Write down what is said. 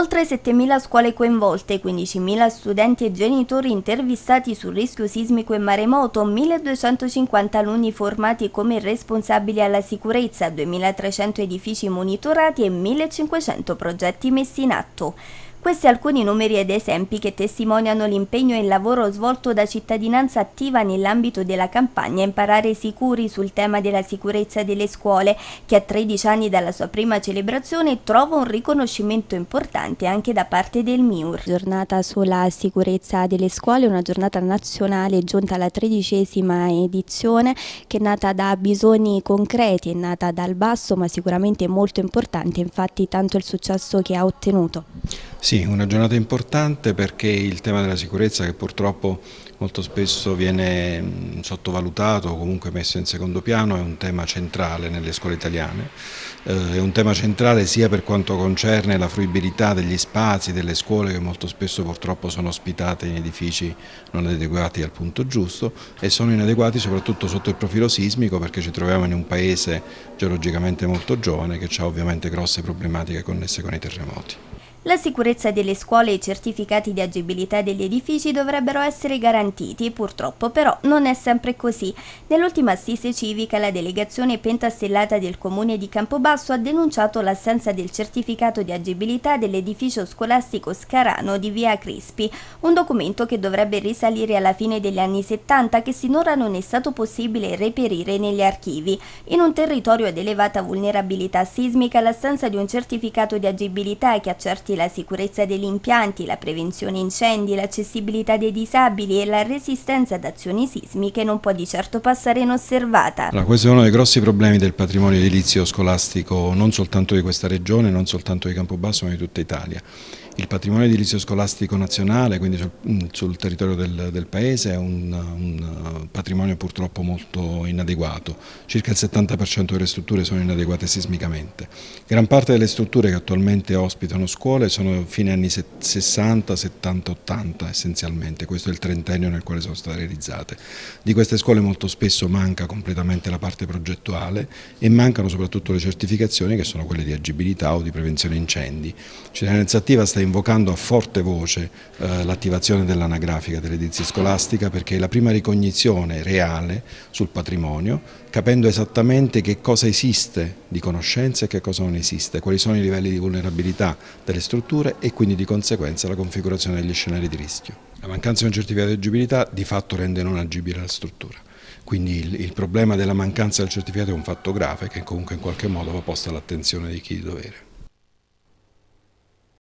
Oltre 7.000 scuole coinvolte, 15.000 studenti e genitori intervistati sul rischio sismico e maremoto, 1.250 alunni formati come responsabili alla sicurezza, 2.300 edifici monitorati e 1.500 progetti messi in atto. Questi alcuni numeri ed esempi che testimoniano l'impegno e il lavoro svolto da cittadinanza attiva nell'ambito della campagna Imparare Sicuri sul tema della sicurezza delle scuole, che a 13 anni dalla sua prima celebrazione trova un riconoscimento importante anche da parte del MIUR. Giornata sulla sicurezza delle scuole, una giornata nazionale giunta alla tredicesima edizione che è nata da bisogni concreti, è nata dal basso ma sicuramente molto importante, infatti tanto il successo che ha ottenuto. Sì, una giornata importante perché il tema della sicurezza che purtroppo molto spesso viene sottovalutato o comunque messo in secondo piano è un tema centrale nelle scuole italiane, eh, è un tema centrale sia per quanto concerne la fruibilità degli spazi delle scuole che molto spesso purtroppo sono ospitate in edifici non adeguati al punto giusto e sono inadeguati soprattutto sotto il profilo sismico perché ci troviamo in un paese geologicamente molto giovane che ha ovviamente grosse problematiche connesse con i terremoti. La sicurezza delle scuole e i certificati di agibilità degli edifici dovrebbero essere garantiti, purtroppo però non è sempre così. Nell'ultima assise civica la delegazione pentastellata del comune di Campobasso ha denunciato l'assenza del certificato di agibilità dell'edificio scolastico Scarano di via Crispi, un documento che dovrebbe risalire alla fine degli anni 70 che sinora non è stato possibile reperire negli archivi. In un territorio ad elevata vulnerabilità sismica l'assenza di un certificato di agibilità che accerti la sicurezza degli impianti, la prevenzione incendi, l'accessibilità dei disabili e la resistenza ad azioni sismiche non può di certo passare inosservata. Allora, questo è uno dei grossi problemi del patrimonio edilizio scolastico non soltanto di questa regione, non soltanto di Campobasso ma di tutta Italia il patrimonio edilizio scolastico nazionale, quindi sul, mm, sul territorio del, del, Paese, è un, un, uh, patrimonio purtroppo molto inadeguato. Circa il 70% delle strutture sono inadeguate sismicamente. Gran parte delle strutture che attualmente ospitano scuole sono fine anni 60, 70, 80 essenzialmente, questo è il trentennio nel quale sono state realizzate. Di queste scuole molto spesso manca completamente la parte progettuale e mancano soprattutto le certificazioni che sono quelle di agibilità o di prevenzione incendi. Cittadinanza attiva sta invocando a forte voce eh, l'attivazione dell'anagrafica dell'edizia scolastica perché è la prima ricognizione reale sul patrimonio, capendo esattamente che cosa esiste di conoscenza e che cosa non esiste, quali sono i livelli di vulnerabilità delle strutture e quindi di conseguenza la configurazione degli scenari di rischio. La mancanza di un certificato di agibilità di fatto rende non agibile la struttura. Quindi il, il problema della mancanza del certificato è un fatto grave che comunque in qualche modo va posto all'attenzione di chi di dovere.